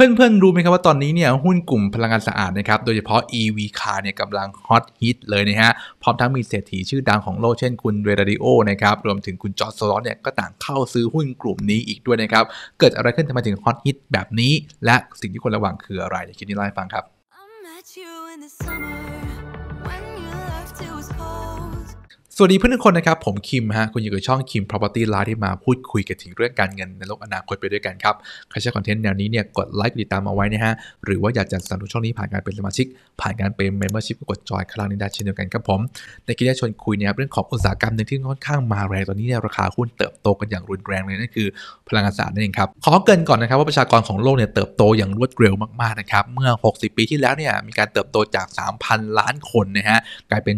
เพื่อน ๆ รู้ ไหม ครับ ว่าตอนนี้ เนี่ย หุ้นกลุ่มพลังงานสะอาด นะ ครับ โดยเฉพาะ EV car เนี่ยกำลังฮอตฮิตเลย นะ ฮะพร้อมทั้งมีเศรษฐีชื่อดังของโลกเช่นคุณเรดาริโอ นะ ครับ รวมถึงคุณจอร์ดโซลอสเนี่ย ก็ต่างเข้าซื้อหุ้นกลุ่มนี้อีกด้วยนะครับเกิดอะไรขึ้นทำไมถึงฮอตฮิตแบบนี้และสิ่งที่ควรระวังคืออะไรเดี๋ยวคิดนี้ไล่ฟังครับวัสดีเพื่อนทุกคนนะครับผมคิมฮะคุณอยู่กับช่องคิม Property l i ล e ที่มาพูดคุยกันถึงเรื่องการเงินในโลกอนาคตไปด้วยกันครับใครชอบคอนเทนต์แนวนี้เนี่ยกดไลค์ติดตามเอาไว้นะฮะหรือว่าอยากจะสนับสนุนช่องนี้ผ่านการเป็นสมาชิก ผ่านการเป็นเมมเบอร์ชิพก็กดจอยค้ังลงนี้ได้เช่นเดียวกันครับผม ในคลิปนี้ชวนคุยนะครับเรื่องของอุตสาหกรรมหนึ่งที่ค่อนข้างมาแรงตอนนี้เนี่ยราคาหุ้นเติบโตกันอย่างรุนแรงเลยนั่นคือพลังงานสะอาดนั่นเองครับขอเกินก่อนนะครับ ว่าประชากรของโลกเนี่ยเติบโตอย่างรวดเร็วมากๆนะครับเมื่อ 60 ปีที่แล้วเนี่ยมีการเติบโตจาก 3,000 ล้านคนนะฮะกลายเป็น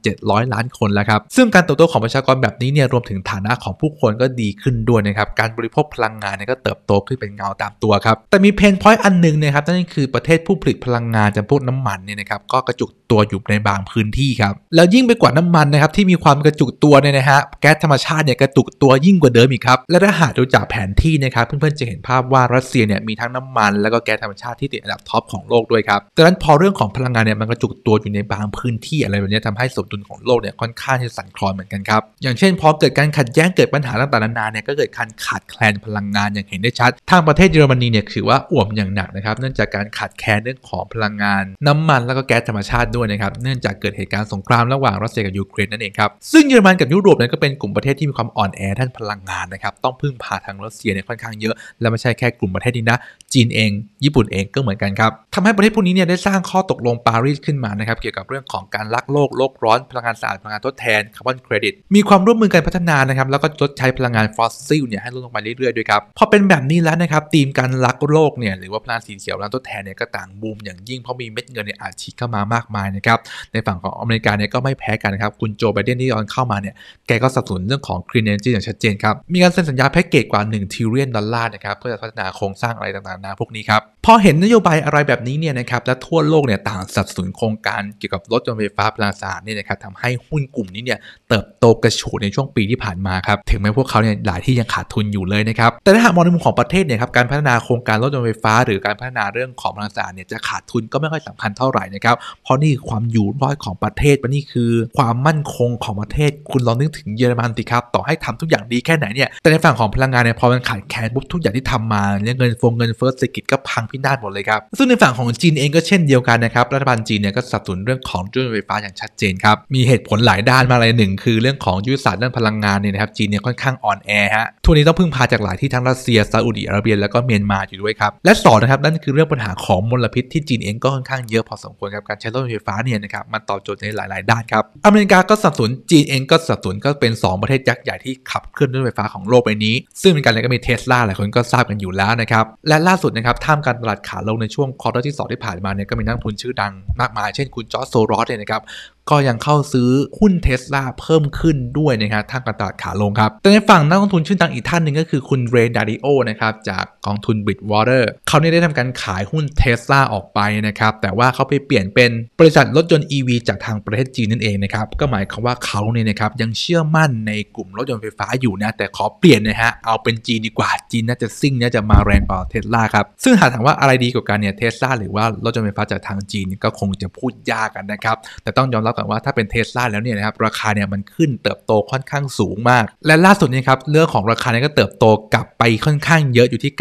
7,700 ล้านคนแล้วครับับซึ่งการเติบโตของประชากรแบบนี้เนี่ย รวมถึงฐานะของผู้คนก็ดีขึ้นด้วยนะครับ การบริโภคพลังงานเนี่ยก็เติบโตขึ้นเป็นเงาตามตัวครับ แต่มีเพนพอยต์อันนึงนะครับ นั่นคือประเทศผู้ผลิตพลังงานจำพวกน้ำมันเนี่ยนะครับ ก็กระจุกตัวอยู่ในบางพื้นที่ครับ แล้วยิ่งไปกว่าน้ำมันนะครับที่มีความกระจุกตัวเนี่ยนะฮะ แก๊สธรรมชาติเนี่ยกระจุกตัวยิ่งกว่าเดิมอีกครับ และถ้าหากดูจากแผนที่นะครับ เพื่อนๆจะเห็นภาพว่ารัสเซียเนี่ยมีทั้งน้ำมัน แล้วก็แก๊สธรรมชาติที่ติดอันดับท็อปของโลกด้วยครับดังนั้นพอเรื่องของพลังงานเนี่ยมันกระจุกตัวอยู่ในบางพื้นที่อะไรแบบนี้ทำให้สมดุลของโลกเนี่ยค่อนข้างารที่จะสั่นคลอนเหมือนกันครับอย่างเช่นพอเกิดการขัดแย้งเกิดปัญหาต่างๆนานาเนี่ยก็เกิดการขาดแคลนพลังงานอย่างเห็นได้ชัด ทางประเทศเยอรมนีเนี่ยถือว่าอ่วมอย่างหนักนะครับเนื่องจากการขาดแคลนเรื่องของพลังงานน้ำมันแล้วก็แก๊สธรรมชาติด้วยนะครับเนื่องจากเกิดเหตุการณ์สงครามระหว่างรัสเซียกับยูเครนนั่นเองครับซึ่งเยอรมันกับยุโรปเนี่ยก็เป็นกลุ่มประเทศที่มีความอ่อนแอท่านพลังงานนะครับต้องพึ่งพาทางรัสเซียเนี่ยค่อนข้างเยอะและไม่ใช่แค่กลุ่มประเทศนี้นะจีนเอง ญี่ปุ่นเองก็เหมือนกันครับทำให้ประเทศพวกนี้เนี่ยได้สร้างข้อตกลงปารีสขึ้นมานะครับเกี่ยวกับเรื่องของการลักโลกโลกร้อนพลังงานสะอาดพลังงานทดแทนคาร์บอนเครดิตมีความร่วมมือกันพัฒนานะครับแล้วก็ลดใช้พลังงานฟอสซิลเนี่ยให้ลดลงไปเรื่อยๆด้วยครับพอเป็นแบบนี้แล้วนะครับธีมการรักโลกเนี่ยหรือว่าพลังสีเขียวแลังทดแทนเนี่ยก็ต่างบูมอย่างยิ่งเพราะมีเม็ดเงินในอาชีพเข้ามามากมายนะครับ ในฝั่งของอเมริกาเนี่ยก็ไม่แพ้กันนะครับคุณโจไบเดนที่ตอนเข้ามาเนี่ยแกก็สนับสนุนเรื่องของคลีนเอนจีอย่างชัดเจนครับมีการเซ็นสัญญาแพ็กเกจกว่า1ทริลเลียนดอลลาร์นะครับเพื่อจะพัฒนาโครงสร้างอะไรต่างๆนาพวกนี้ครับพอเห็นนโยบายอะไรแบบนี้เนี่ยนะครับและทั่วโลกเนี่ยต่างสับสนวนโครงการเกี่ยวกับรถยนต์ไฟฟ้าพลังสะอาดเนี่ยนะครับทำให้หุ้นกลุ่มนี้เนี่ยเติบโตกระฉูดในช่วงปีที่ผ่านมาครับถึงแม้พวกเขาเนี่ยหลายที่ยังขาดทุนอยู่เลยนะครับแต่ถ้าหากมองในมุมของประเทศเนี่ยครับการพัฒนาโครงการรถยนต์ไฟฟ้า หรือการพัฒนาเรื่องของพลังสะอาดเนี่ยจะขาดทุนก็ไม่ค่อยสำคัญเท่าไหร่นะครับเพราะนี่ความอยู่รอดของประเทศนี่คือ ความมั่นคงของประเทศ คุณลองนึกถึงเยอรมันสิครับต่อให้ทำทุกอย่างดีแค่ไหนเนี่ยแต่ในฝั่งของพลังงานเนี่ยพอมันขาดแคลนปุ๊บทุกอย่างที่ทำมาเนี่ยเงินฟงเงินเฟ้อเศรษฐกิจก็พังินาศหมดเลยครับซึ่งในฝั่งของจีนเอง ก็เช่นเดียวกันนะครับรัฐบาลจีนเนี่ยก็สนับสนุนเรื่องของจุลไฟฟ้าอย่างชัดเจนครับมีเหตุผลหลายด้านมาเลยหนึ่งคือเรื่องของยุทธศาสตร์ด้านพลังงานเนี่ยนะครับจีนเนี่ยค่อนข้างอ่อนแอฮะทุนนี้ต้องพึ่งพาจากหลายที่ทั้งรัสเซียซาอุดิอาระเบียแล้วก็เมียนมาอยู่ด้วยครับและสองนะครับนั่นคือเรื่องปัญหาของมลพิษที่จีนเองก็ค่อนข้างเยอะพอสมควรครับการใช้รถไฟฟ้าเนี่ยนะครับมันตอบโจทย์ในหลาย ๆ ด้านครับอเมริกาก็สนับสนุนจีนเองก็สนับสนุนก็เป็น2ประเทศยักษ์ใหญ่ที่ขับเคลื่อนวยไฟฟ้าของโลกใบนี้ซึ่งเป็นการก็มีเทสลาหลายคนก็ทราบกันอยู่แล้วนะครับ และล่าสุดนะครับท่ามกลางตลาดขาลงในช่วงคออร์ที่2ที่ผ่านมาเนี่ยก็มีนักทุนชื่อดังมากมายเช่นคุณจอร์จโซรอสเนี่ยนะครับก็ยังเข้าซื้อหุ้นเทสลาเพิ่มขึ้นด้วยนะครับทางกระตาดขาลงครับ แต่ในฝั่งนักลงทุนชื่อดังอีกท่านหนึ่งก็คือคุณเรนดาริโอนะครับจากกองทุนบิดวอเตอร์เขาเนี่ยได้ทำการขายหุ้นเทสลาออกไปนะครับ แต่ว่าเขาไปเปลี่ยนเป็นบริษัทรถยนต์ EV จากทางประเทศจีนนั่นเองนะครับ ก็หมายความว่าเขาเนี่ยนะครับ ยังเชื่อมั่นในกลุ่มรถยนต์ไฟฟ้าอยู่นะ แต่ขอเปลี่ยนนะฮะ เอาเป็นจีนดีกว่าจีนน่าจะซิ่งน่าจะมาแรงกว่าเทสลาครับ ซึ่งหากถามว่าอะไรดีกว่ากันเนี่ยเทสลาหรือว่ารถยนต์ไฟฟ้าจากทางจีนก็คงจะพูดยากกันนะครับแต่ต้องยอมรับกันว่าถ้าเป็นเทสลาแล้วเนี่ยนะครับราคาเนี่ยมันขึ้นเติบโตค่อนข้างสูงมาก และล่าสุดนี้ครับเรื่องของราคาเนี่ยก็เติบโตกลับไปค่อนข้างเยอะอยู่ที่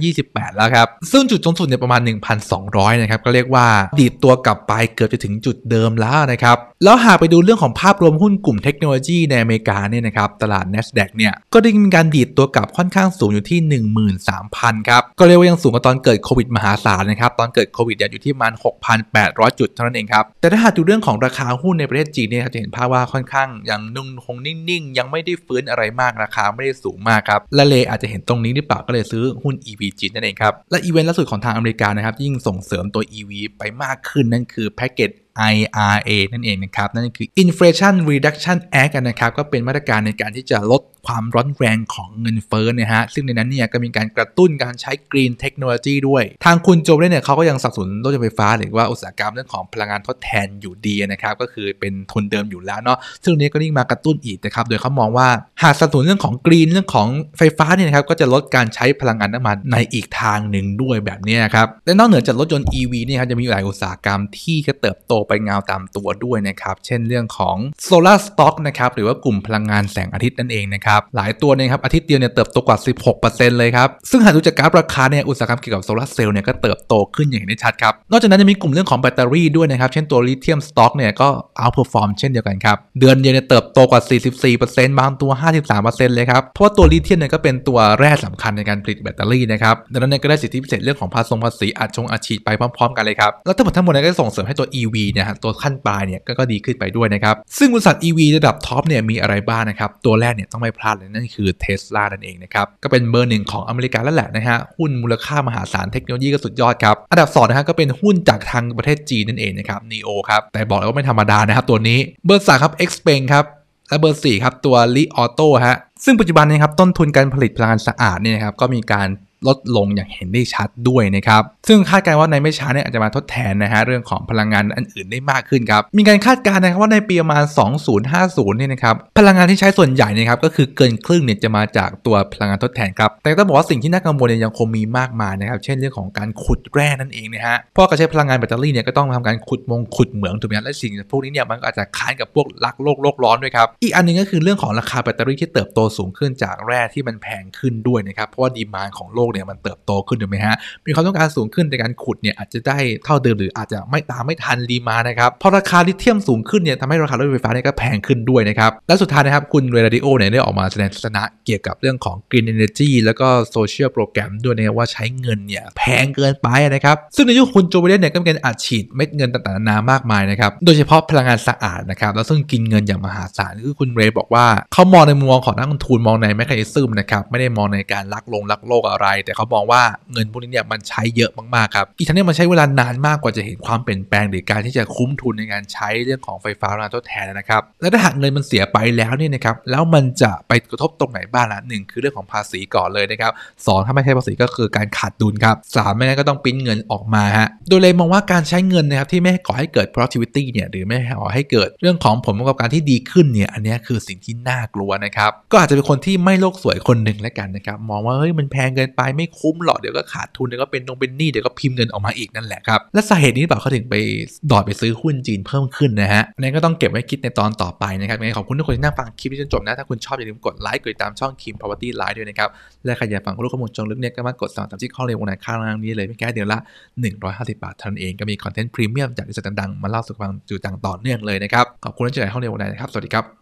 928 แล้วครับซึ่งจุดสูงสุดเนี่ยประมาณ 1,200 นะครับก็เรียกว่า ดีดตัวกลับไปเกือบจะถึงจุดเดิมแล้วนะครับแล้วหากไปดูเรื่องของภาพรวมหุ้นกลุ่มเทคโนโลยี ในอเมริกาเนี่ยนะครับตลาด N แอสแดกเนี่ยก็ได้มีการดีดตัวกลับค่อนข้างสูงอยู่ที่ 13,000 ครับก็เรียกว่ายังสูงกว่าตอนเกิดโควิดมหาศาลนะครับตอนเกิดโควิดอยู่ที่ประมาณ 6,800จุดเท่านั้นเองครับแต่ถ้าหากดูเรื่องของราคาหุ้นในประเทศจีนเนี่ยจะเห็นภาพ ว่าค่อนข้างยังนุ่งคงนิ่ง ๆ ยังไม่ได้ฟื้นอะไรมากราคาไม่ได้สูงมาก ครับและเลอาจจะเห็นตรงนี้ หรือเปล่าก็เลยซื้อหุ้น EV จีนนั่น เอง ครับ และ อีเวนต์ล่าสุด ของ ทางอเมริกา นะ ครับยิ่งส่งเสริมตัว EV ไปมากขึ้นนั่นคือแพ็กเกจ IRA นั่นเองนะครับนั่นคือ Inflation Reduction Act นะครับก็เป็นมาตรการในการที่จะลดความร้อนแรงของเงินเฟ้อนะฮะ ซึ่งในนั้นเนี่ยก็มีการกระตุ้นการใช้กรีนเทคโนโลยีด้วย ทางคุณโจเเนี่ยเขาก็ยังสับสนรถยนต์ไฟฟ้าหรือว่าอุตสาหกรรมเรื่องของพลังงานทดแทนอยู่ดีนะครับ ก็คือเป็นทุนเดิมอยู่แล้วเนาะซึ่งนี้ก็ยิ่งมากระตุ้นอีกนะครับ โดยเขามองว่าหากสับสนนเรื่องของกรีนเรื่องของไฟฟ้าเนี่ยนะครับก็จะลดการใช้พลังงานน้ำมันในอีกทางหนึ่งด้วยแบบนี้นะครับและนอกเหนือจากรถยนต์ EV เนี่ยครับจะมีหลายอุตสาหกรรมที่ก็เติบโตไปเงาตามตัวด้วยนะครับเช่นเรื่องของโซลาร์สต็อกนะครับหรือว่ากลุ่มพลังงานแสงอาทิตย์นั่นเองนะครับครับหลายตัวเนี่ยครับอาทิตย์เดียวเนี่ยเติบโตกว่า 16%เลยครับ ซึ่งหากดูจากกราฟราคาเนี่ยอุตสาหกรรมเกี่ยวกับโซลาร์เซลล์เนี่ยก็เติบโตขึ้นอย่างเห็นได้ชัดครับ นอกจากนั้นจะมีกลุ่มเรื่องของแบตเตอรี่ด้วยนะครับ เช่นตัวลิเธียมสต็อกเนี่ยก็เอาเพอร์ฟอร์มเช่นเดียวกันครับ เดือนเดียวเนี่ยเติบโตกว่า 44%บางตัว 53%เลยครับ เพราะว่าตัวลิเธียมเนี่ยก็เป็นตัวแร่สำคัญในการผลิตแบตเตอรี่นะครับ ดังนั้นก็ได้สิทธิพิเศษเรื่องของภาษีภาษีอัดชงอัดฉีดไปพร้อมๆกันเลยครับแล้วทั้งหมดทั้งมวลก็ส่งเสริมให้ตัว EV เนี่ยตัวขั้นปลายเนี่ยก็ดีขึ้นไปด้วยนะครับซึ่งบริษัท EV ระดับท็อปเนี่ยมีอะไรบ้างนะครับตัวแรกเนี่ยต้องไม่พพลาดเลยนั่นคือเทสลานั่นเองนะครับก็เป็นเบอร์หนึ่งของอเมริกาแล้วแหละนะฮะ หุ้นมูลค่า มหาศาลเทคโนโลยีก็สุดยอดครับ อันดับ2นะฮะก็เป็นหุ้นจากทางประเทศจีนนั่นเองนะครับนีโอครับ แต่บอกเลยว่าไม่ธรรมดานะครับตัวนี้ เบอร์สามครับเอ็ก์เพ n ครับ และเบอร์สี่ครับตัวลิออโต้ฮะซึ่งปัจจุบันนี้ครับต้นทุนการผลิตพลังงานสะอาดเนี่ยนะครับก็มีการลดลงอย่างเห็นได้ชัดด้วยนะครับ ซึ่งคาดการณ์ว่าในไม่ช้าเนี่ยอาจจะมาทดแทนนะฮะเรื่องของพลังงานอันอื่นได้มากขึ้นครับ มีการคาดการณ์นะครับว่าในปีประมาณ 2050 เนี่ยนะครับ พลังงานที่ใช้ส่วนใหญ่นะครับก็คือเกินครึ่งเนี่ยจะมาจากตัวพลังงานทดแทนครับ แต่ต้องบอกว่าสิ่งที่น่ากังวลเนี่ยยังคงมีมากมายนะครับ เช่นเรื่องของการขุดแร่นั่นเองนะฮะ เพราะการใช้พลังงานแบตเตอรี่เนี่ยก็ต้องทำการขุดมงขุดเหมืองถูกไหมและสิ่งพวกนี้เนี่ยมันก็อาจจะค้านกับพวกลักโลกโลกร้อนด้วยครับ อีกอันนึงก็คือเรื่องของราคาแบตเตอรี่ที่เติบโตสูงขึ้น จากแร่ที่มันแพงขึ้นด้วยนะครับเพราะว่าดีมานของโลกกเนี่ยมันเติบโตขึ้นถูกไหมฮะ มีความต้องการสูงขึ้นในการขุดเนี่ยอาจจะได้เท่าเดิมหรืออาจจะไม่ตามไม่ทันดีมานะครับพอราคาลิเธียมสูงขึ้นเนี่ยทำให้ราคารถไฟฟ้าเนี่ยก็แพงขึ้นด้วยนะครับ และสุดท้ายนะครับ คุณเรดิโอเนี่ยได้ออกมาแสดงทัศนะเกี่ยวกับเรื่องของ Green Energy แล้วก็โซเชียลโปรแกรมด้วยนะว่าใช้เงินเนี่ยแพงเกินไปนะครับซึ่งในยุคคุณโจไบเดนเนี่ยก็มีการอัดฉีดเม็ดเงินต่างๆ นานามากมายนะครับ โดยเฉพาะพลังงานสะอาดนะครับ แล้วซึ่งกินเงินอย่างมหาศาลคือคุณเรย์บอกว่าเขามองในมุมมองของนักลงทุนมองในแมคคาเนซึมนะครับไม่ได้มองในการรักลงรักโลกอะไแต่เขามองว่าเงินพวกนี้เนี่ยมันใช้เยอะมากๆครับอีกทั้งเนี่ยมันใช้เวลานานมากกว่าจะเห็นความเปลี่ยนแปลงหรือการที่จะคุ้มทุนในการใช้เรื่องของไฟฟ้ามงทดแทนนะครับและถ้าหากเงินมันเสียไปแล้วเนี่ยนะครับแล้วมันจะไปกระทบตรงไหนบ้างล่ะหนึ่งคือเรื่องของภาษีก่อนเลยนะครับสองถ้าไม่ใช้ภาษีก็คือการขาดดุลครับสามไม่งั้นก็ต้องปิ้นเงินออกมาฮะโดยเลยมองว่าการใช้เงินนะครับที่ไม่ก่อให้เกิด productivity เนี่ยหรือไม่ก่อให้เกิดเรื่องของผลประกอบการที่ดีขึ้นเนี่ยอันนี้คือสิ่งที่น่ากลัวนะครับก็อาจจะเป็นคนที่ไม่โลกสวยคนหนึ่งแล้วกันนะครับมองว่าเฮ้ยมันแพงเกินไปไม่คุ้มหรอกเดี๋ยวก็ขาดทุนเดี๋ยวก็เป็นตรงเป็นหนี้เดี๋ยวก็พิมพ์เงินออกมาอีกนั่นแหละครับ และสาเหตุนี้เปล่าเขาถึงไปดอดไปซื้อหุ้นจีนเพิ่มขึ้นนะฮะนั่นก็ต้องเก็บไว้คิดในตอนต่อไปนะครับยังไงขอบคุณทุกคนที่นั่งฟังคลิปจนจบนะ ถ้าคุณชอบอย่าลืมกดไลค์กดตามช่องคิม Property l i ้ไล์ด้วยนะครับ และใครอยากฟังรู้ข้อมูลจงลึกเนี่ยก็มากดสมัครสาชที่ข้อเลยวงในข้างล่างนี้เลยไม่แก้เดือนละ 150 บาทเท่านั้นเอง ก็มีคอนเทนต์พรีเมียมจากิจิษัลดังมาเล่าสู่ฟังอยู่ต่างต่อเนื่องเลยนะครับขอบคุณที่จ่ข้อเียวงในนะครับสวัสดีครับ